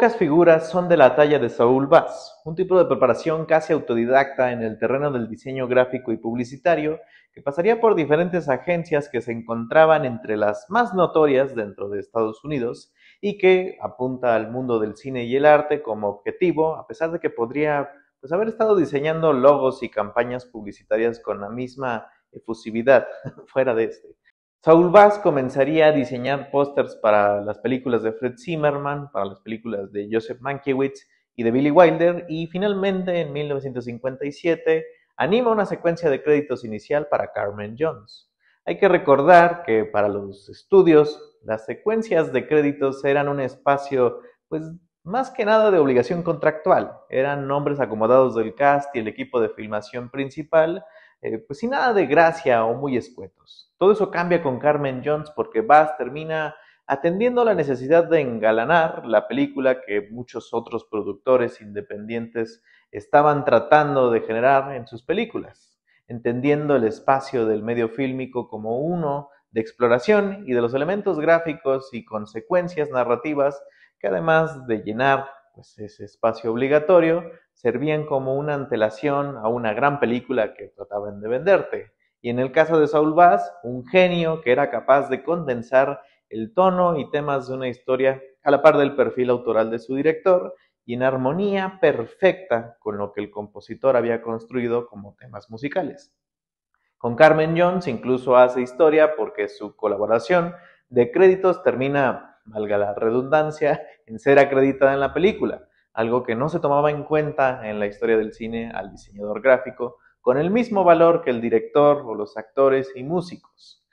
Pocas figuras son de la talla de Saul Bass, un tipo de preparación casi autodidacta en el terreno del diseño gráfico y publicitario que pasaría por diferentes agencias que se encontraban entre las más notorias dentro de Estados Unidos y que apunta al mundo del cine y el arte como objetivo, a pesar de que podría pues, haber estado diseñando logos y campañas publicitarias con la misma efusividad fuera de este. Saul Bass comenzaría a diseñar pósters para las películas de Fred Zimmerman, para las películas de Joseph Mankiewicz y de Billy Wilder, y finalmente en 1957 anima una secuencia de créditos inicial para Carmen Jones. Hay que recordar que para los estudios las secuencias de créditos eran un espacio pues más que nada de obligación contractual. Eran nombres acomodados del cast y el equipo de filmación principal eh, pues sin nada de gracia o muy escuetos. Todo eso cambia con Carmen Jones porque Bass termina atendiendo la necesidad de engalanar la película que muchos otros productores independientes estaban tratando de generar en sus películas, entendiendo el espacio del medio fílmico como uno de exploración y de los elementos gráficos y consecuencias narrativas que además de llenar pues, ese espacio obligatorio, servían como una antelación a una gran película que trataban de venderte. Y en el caso de Saul Bass, un genio que era capaz de condensar el tono y temas de una historia a la par del perfil autoral de su director y en armonía perfecta con lo que el compositor había construido como temas musicales. Con Carmen Jones incluso hace historia porque su colaboración de créditos termina, valga la redundancia, en ser acreditada en la película algo que no se tomaba en cuenta en la historia del cine al diseñador gráfico, con el mismo valor que el director o los actores y músicos.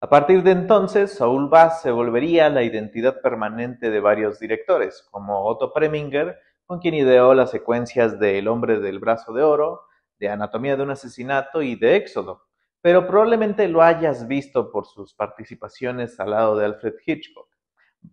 A partir de entonces, Saul Bass se volvería la identidad permanente de varios directores, como Otto Preminger, con quien ideó las secuencias de El hombre del brazo de oro, de Anatomía de un asesinato y de Éxodo, pero probablemente lo hayas visto por sus participaciones al lado de Alfred Hitchcock.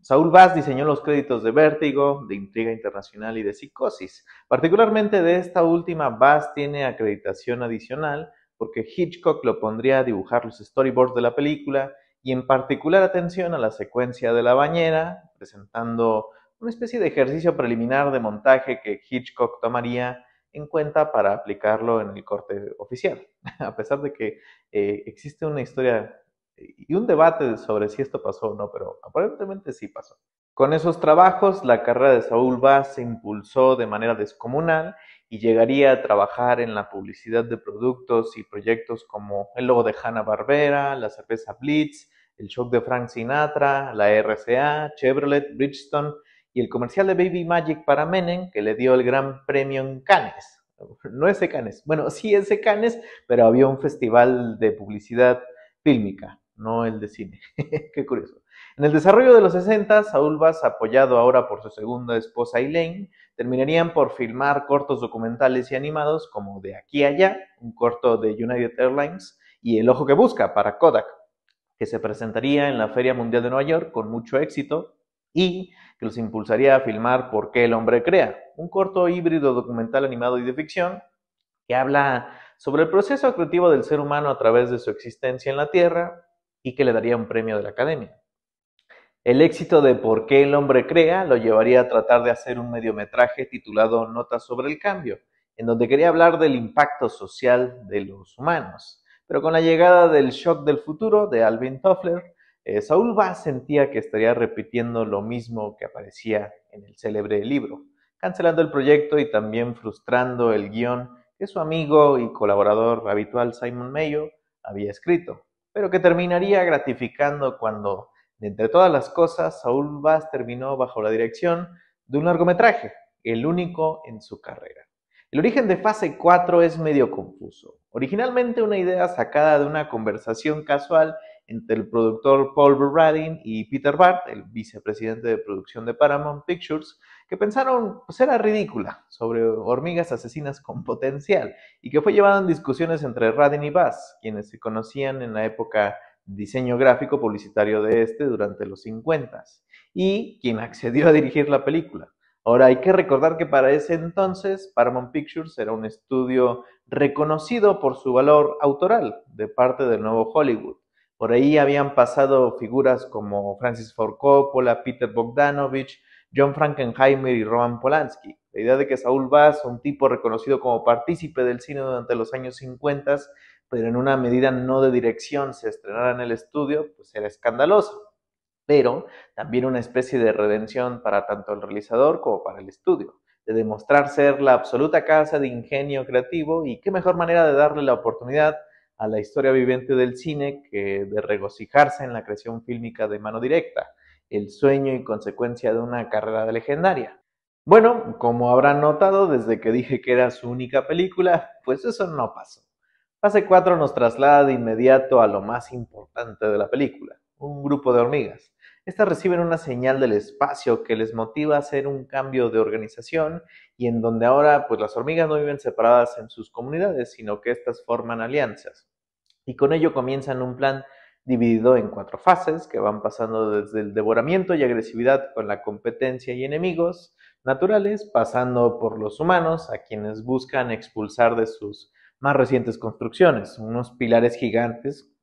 Saúl Bass diseñó los créditos de Vértigo, de Intriga Internacional y de Psicosis. Particularmente de esta última, Bass tiene acreditación adicional porque Hitchcock lo pondría a dibujar los storyboards de la película y en particular atención a la secuencia de la bañera, presentando una especie de ejercicio preliminar de montaje que Hitchcock tomaría en cuenta para aplicarlo en el corte oficial, a pesar de que eh, existe una historia y un debate sobre si esto pasó o no, pero aparentemente sí pasó. Con esos trabajos, la carrera de Saúl Vaz se impulsó de manera descomunal y llegaría a trabajar en la publicidad de productos y proyectos como el logo de Hanna-Barbera, la cerveza Blitz, el show de Frank Sinatra, la RCA, Chevrolet, Bridgestone y el comercial de Baby Magic para Menem que le dio el gran premio en Cannes. No es Cannes, bueno, sí es Cannes, pero había un festival de publicidad fílmica no el de cine. Qué curioso. En el desarrollo de los 60, Saúl Bass, apoyado ahora por su segunda esposa Elaine, terminarían por filmar cortos documentales y animados como De aquí allá, un corto de United Airlines, y El ojo que busca para Kodak, que se presentaría en la Feria Mundial de Nueva York con mucho éxito y que los impulsaría a filmar Por qué el hombre crea, un corto híbrido documental animado y de ficción que habla sobre el proceso creativo del ser humano a través de su existencia en la Tierra y que le daría un premio de la academia. El éxito de Por qué el hombre crea lo llevaría a tratar de hacer un mediometraje titulado Notas sobre el cambio, en donde quería hablar del impacto social de los humanos. Pero con la llegada del shock del futuro de Alvin Toffler, eh, Saúl Bass sentía que estaría repitiendo lo mismo que aparecía en el célebre libro, cancelando el proyecto y también frustrando el guión que su amigo y colaborador habitual Simon Mayo había escrito pero que terminaría gratificando cuando, entre todas las cosas, Saul Bass terminó bajo la dirección de un largometraje, el único en su carrera. El origen de fase 4 es medio confuso. Originalmente una idea sacada de una conversación casual entre el productor Paul Braddin y Peter Bart, el vicepresidente de producción de Paramount Pictures, que pensaron pues era ridícula sobre hormigas asesinas con potencial y que fue llevada en discusiones entre Radin y Bass, quienes se conocían en la época diseño gráfico publicitario de este durante los 50 y quien accedió a dirigir la película. Ahora hay que recordar que para ese entonces Paramount Pictures era un estudio reconocido por su valor autoral de parte del nuevo Hollywood. Por ahí habían pasado figuras como Francis Ford Coppola, Peter Bogdanovich, John Frankenheimer y Roman Polanski. La idea de que Saúl Bass, un tipo reconocido como partícipe del cine durante los años 50, pero en una medida no de dirección, se estrenara en el estudio, pues era escandaloso. Pero también una especie de redención para tanto el realizador como para el estudio, de demostrar ser la absoluta casa de ingenio creativo y qué mejor manera de darle la oportunidad a la historia viviente del cine que de regocijarse en la creación fílmica de mano directa el sueño y consecuencia de una carrera legendaria. Bueno, como habrán notado desde que dije que era su única película, pues eso no pasó. Pase 4 nos traslada de inmediato a lo más importante de la película, un grupo de hormigas. Estas reciben una señal del espacio que les motiva a hacer un cambio de organización y en donde ahora pues las hormigas no viven separadas en sus comunidades, sino que estas forman alianzas. Y con ello comienzan un plan dividido en cuatro fases que van pasando desde el devoramiento y agresividad con la competencia y enemigos naturales, pasando por los humanos, a quienes buscan expulsar de sus más recientes construcciones, unos pilares gigantes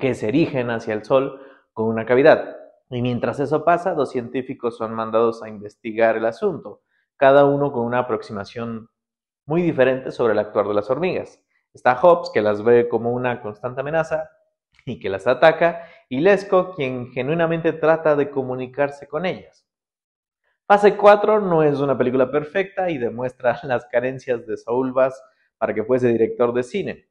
que se erigen hacia el sol con una cavidad. Y mientras eso pasa, dos científicos son mandados a investigar el asunto, cada uno con una aproximación muy diferente sobre el actuar de las hormigas. Está Hobbes, que las ve como una constante amenaza, y que las ataca, y Lesco, quien genuinamente trata de comunicarse con ellas. Pase 4 no es una película perfecta y demuestra las carencias de Saúl Bass para que fuese director de cine,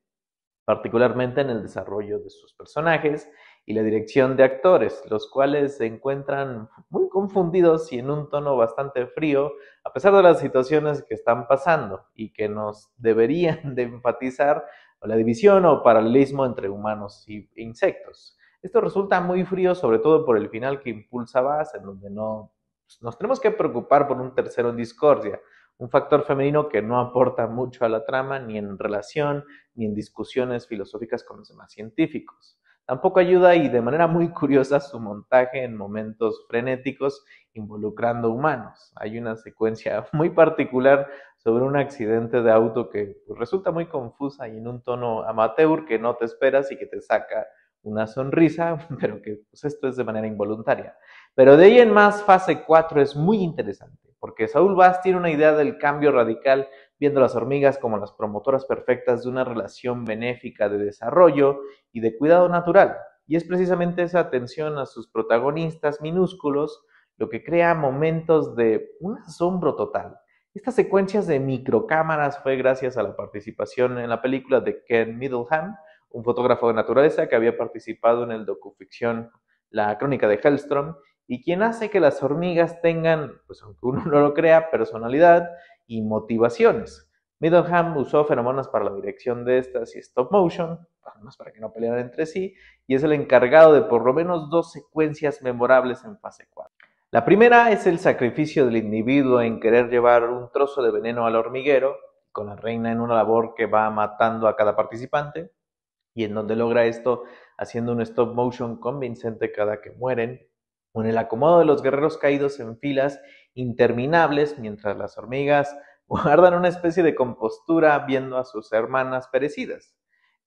particularmente en el desarrollo de sus personajes y la dirección de actores, los cuales se encuentran muy confundidos y en un tono bastante frío, a pesar de las situaciones que están pasando y que nos deberían de enfatizar o la división o paralelismo entre humanos e insectos. Esto resulta muy frío, sobre todo por el final que impulsa Bass, en donde no pues, nos tenemos que preocupar por un tercero en discordia, un factor femenino que no aporta mucho a la trama, ni en relación, ni en discusiones filosóficas con los demás científicos. Tampoco ayuda y de manera muy curiosa su montaje en momentos frenéticos involucrando humanos. Hay una secuencia muy particular sobre un accidente de auto que pues, resulta muy confusa y en un tono amateur que no te esperas y que te saca una sonrisa, pero que pues, esto es de manera involuntaria. Pero de ahí en más, fase 4 es muy interesante, porque Saúl Vaz tiene una idea del cambio radical, viendo las hormigas como las promotoras perfectas de una relación benéfica de desarrollo y de cuidado natural. Y es precisamente esa atención a sus protagonistas minúsculos lo que crea momentos de un asombro total estas secuencias de microcámaras fue gracias a la participación en la película de Ken Middleham, un fotógrafo de naturaleza que había participado en el docuficción La Crónica de Hellstrom y quien hace que las hormigas tengan, pues aunque uno no lo crea, personalidad y motivaciones. Middleham usó feromonas para la dirección de estas y stop motion, más para que no pelearan entre sí, y es el encargado de por lo menos dos secuencias memorables en fase 4. La primera es el sacrificio del individuo en querer llevar un trozo de veneno al hormiguero, con la reina en una labor que va matando a cada participante, y en donde logra esto haciendo un stop motion convincente cada que mueren, o en el acomodo de los guerreros caídos en filas interminables mientras las hormigas guardan una especie de compostura viendo a sus hermanas perecidas.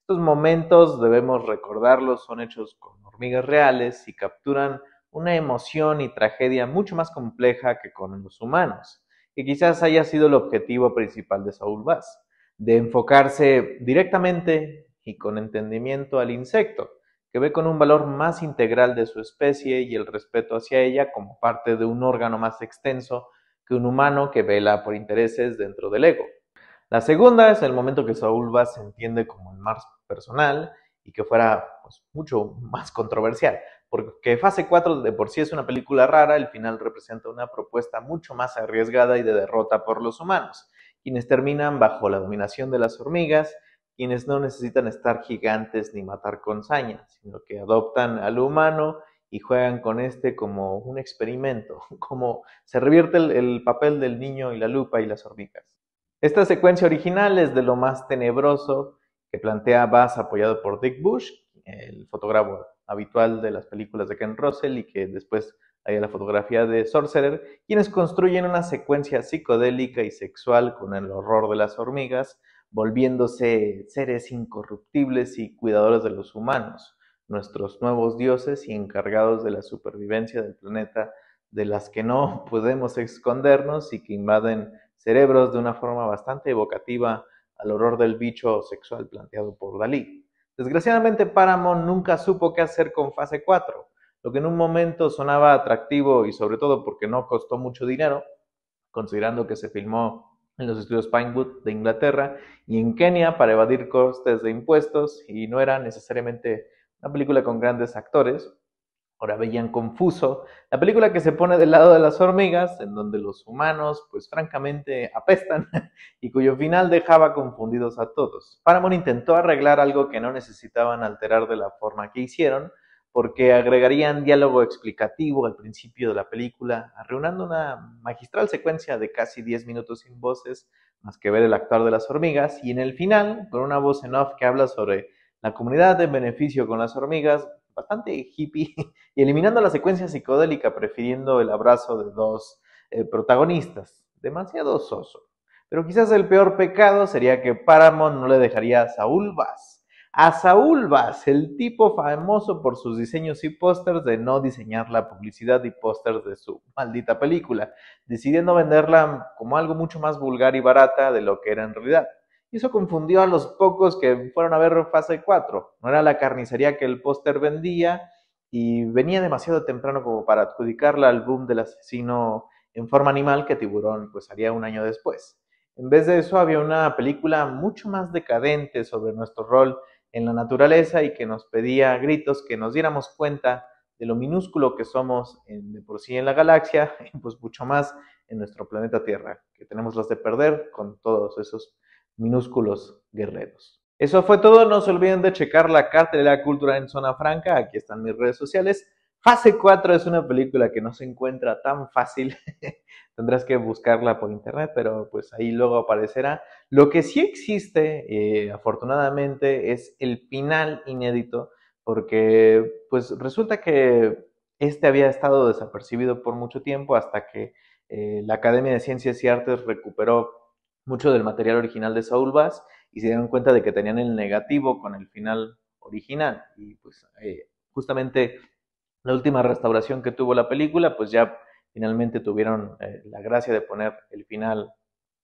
Estos momentos debemos recordarlos, son hechos con hormigas reales y capturan una emoción y tragedia mucho más compleja que con los humanos, que quizás haya sido el objetivo principal de Saúl Vaz, de enfocarse directamente y con entendimiento al insecto, que ve con un valor más integral de su especie y el respeto hacia ella como parte de un órgano más extenso que un humano que vela por intereses dentro del ego. La segunda es el momento que Saúl Vaz entiende como el más personal y que fuera pues, mucho más controversial, porque fase 4 de por sí es una película rara, el final representa una propuesta mucho más arriesgada y de derrota por los humanos, quienes terminan bajo la dominación de las hormigas, quienes no necesitan estar gigantes ni matar con saña, sino que adoptan al humano y juegan con este como un experimento, como se revierte el, papel del niño y la lupa y las hormigas. Esta secuencia original es de lo más tenebroso que plantea Bass apoyado por Dick Bush, el fotógrafo habitual de las películas de Ken Russell y que después hay la fotografía de Sorcerer, quienes construyen una secuencia psicodélica y sexual con el horror de las hormigas, volviéndose seres incorruptibles y cuidadores de los humanos, nuestros nuevos dioses y encargados de la supervivencia del planeta, de las que no podemos escondernos y que invaden cerebros de una forma bastante evocativa al horror del bicho sexual planteado por Dalí. Desgraciadamente Paramount nunca supo qué hacer con Fase 4, lo que en un momento sonaba atractivo y sobre todo porque no costó mucho dinero, considerando que se filmó en los estudios Pinewood de Inglaterra y en Kenia para evadir costes de impuestos y no era necesariamente una película con grandes actores, ahora veían confuso, la película que se pone del lado de las hormigas, en donde los humanos, pues francamente, apestan y cuyo final dejaba confundidos a todos. Paramount intentó arreglar algo que no necesitaban alterar de la forma que hicieron, porque agregarían diálogo explicativo al principio de la película, arruinando una magistral secuencia de casi 10 minutos sin voces, más que ver el actor de las hormigas, y en el final, con una voz en off que habla sobre la comunidad de beneficio con las hormigas, bastante hippie y eliminando la secuencia psicodélica, prefiriendo el abrazo de dos eh, protagonistas. Demasiado soso. Pero quizás el peor pecado sería que Paramount no le dejaría a Saúl Bass. A Saúl Bass, el tipo famoso por sus diseños y pósters de no diseñar la publicidad y pósters de su maldita película, decidiendo venderla como algo mucho más vulgar y barata de lo que era en realidad y eso confundió a los pocos que fueron a ver fase 4. No era la carnicería que el póster vendía y venía demasiado temprano como para adjudicarla al boom del asesino en forma animal que Tiburón pues haría un año después. En vez de eso había una película mucho más decadente sobre nuestro rol en la naturaleza y que nos pedía gritos que nos diéramos cuenta de lo minúsculo que somos de por sí en la galaxia y pues mucho más en nuestro planeta Tierra, que tenemos las de perder con todos esos minúsculos guerreros. Eso fue todo, no se olviden de checar la Carta de la Cultura en Zona Franca, aquí están mis redes sociales. Fase 4 es una película que no se encuentra tan fácil, tendrás que buscarla por internet, pero pues ahí luego aparecerá. Lo que sí existe, eh, afortunadamente, es el final inédito, porque pues resulta que este había estado desapercibido por mucho tiempo hasta que eh, la Academia de Ciencias y Artes recuperó mucho del material original de Saul Bass y se dieron cuenta de que tenían el negativo con el final original. Y pues eh, justamente la última restauración que tuvo la película, pues ya finalmente tuvieron eh, la gracia de poner el final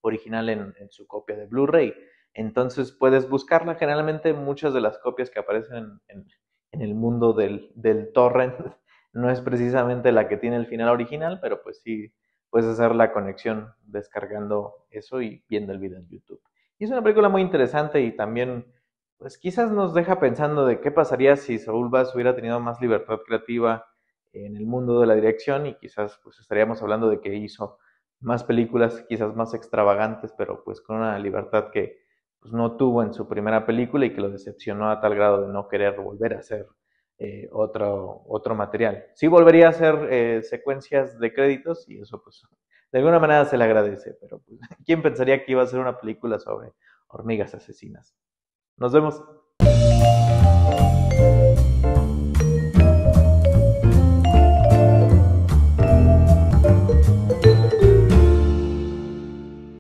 original en, en su copia de Blu-ray. Entonces puedes buscarla. Generalmente muchas de las copias que aparecen en, en, el mundo del, del torrent no es precisamente la que tiene el final original, pero pues sí, puedes hacer la conexión descargando eso y viendo el video en YouTube. Y es una película muy interesante y también, pues quizás nos deja pensando de qué pasaría si Saul Bass hubiera tenido más libertad creativa en el mundo de la dirección y quizás pues estaríamos hablando de que hizo más películas, quizás más extravagantes, pero pues con una libertad que pues, no tuvo en su primera película y que lo decepcionó a tal grado de no querer volver a hacer eh, otro, otro material. Sí volvería a hacer eh, secuencias de créditos y eso pues de alguna manera se le agradece, pero pues, ¿quién pensaría que iba a ser una película sobre hormigas asesinas? Nos vemos.